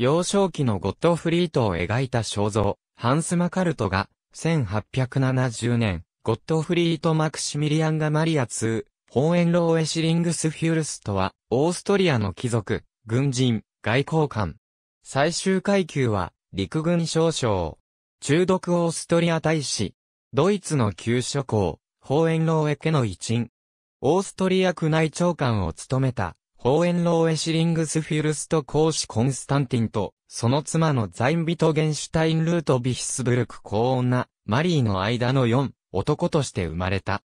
幼少期のゴッドフリートを描いた肖像、ハンス・マカルトが、1870年、ゴッドフリート・マクシミリアン・ガマリア2、ホーエンローエ・シリングス・フュールスとは、オーストリアの貴族、軍人、外交官。最終階級は、陸軍少将。中毒オーストリア大使。ドイツの旧諸侯、ホーエンローエ家の一員。オーストリア宮内長官を務めた、ホーエンローエシリングスフィルスト公子コンスタンティンと、その妻のザインビトゲンシュタインルートビヒスブルク公女、マリーの間の4、男として生まれた。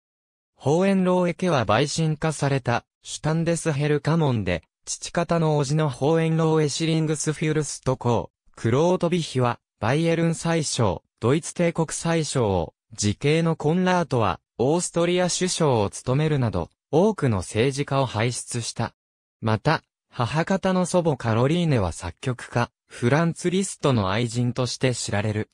ホーエンローエ家は陪審化された、シュタンデスヘルカモンで、父方の叔父のホーエンローエシリングスフィルスト公、クロートビヒは、バイエルン最小、ドイツ帝国最小を、時系のコンラートは、オーストリア首相を務めるなど、多くの政治家を輩出した。また、母方の祖母カロリーネは作曲家、フランツ・リストの愛人として知られる。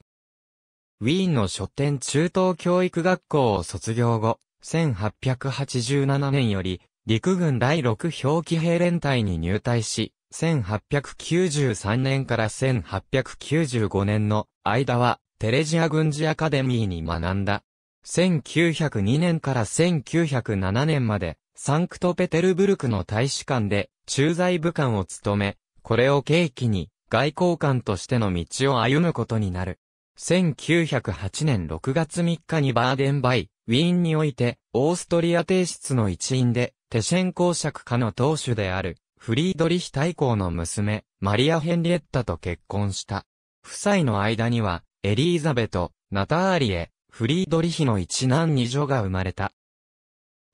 ウィーンの書店中等教育学校を卒業後、1887年より、陸軍第6表記兵連隊に入隊し、1893年から1895年の間は、テレジア軍事アカデミーに学んだ。1902年から1907年まで、サンクトペテルブルクの大使館で駐在武官を務め、これを契機に外交官としての道を歩むことになる。1908年6月3日にバーデンバイ、ウィーンにおいて、オーストリア帝室の一員で、テシェン公爵家の当主である、フリードリヒ大公の娘、マリア・ヘンリエッタと結婚した。夫妻の間には、エリーザベト、ナターリエ、フリードリヒの一男二女が生まれた。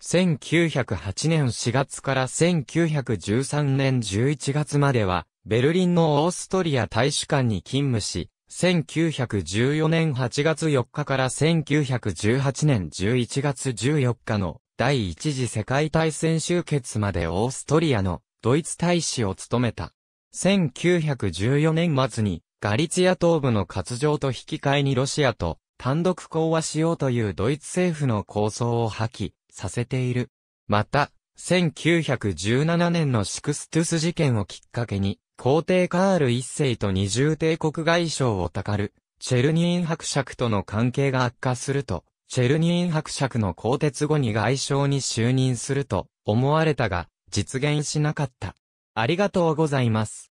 1908年4月から1913年11月までは、ベルリンのオーストリア大使館に勤務し、1914年8月4日から1918年11月14日の第一次世界大戦終結までオーストリアのドイツ大使を務めた。1914年末にガリツィア東部の割譲と引き換えにロシアと単独講和しようというドイツ政府の構想を破棄、させている。また、1917年のシクストゥス事件をきっかけに、皇帝カール一世と二重帝国外相をたかる、チェルニーン伯爵との関係が悪化すると、チェルニーン伯爵の更迭後に外相に就任すると思われたが、実現しなかった。ありがとうございます。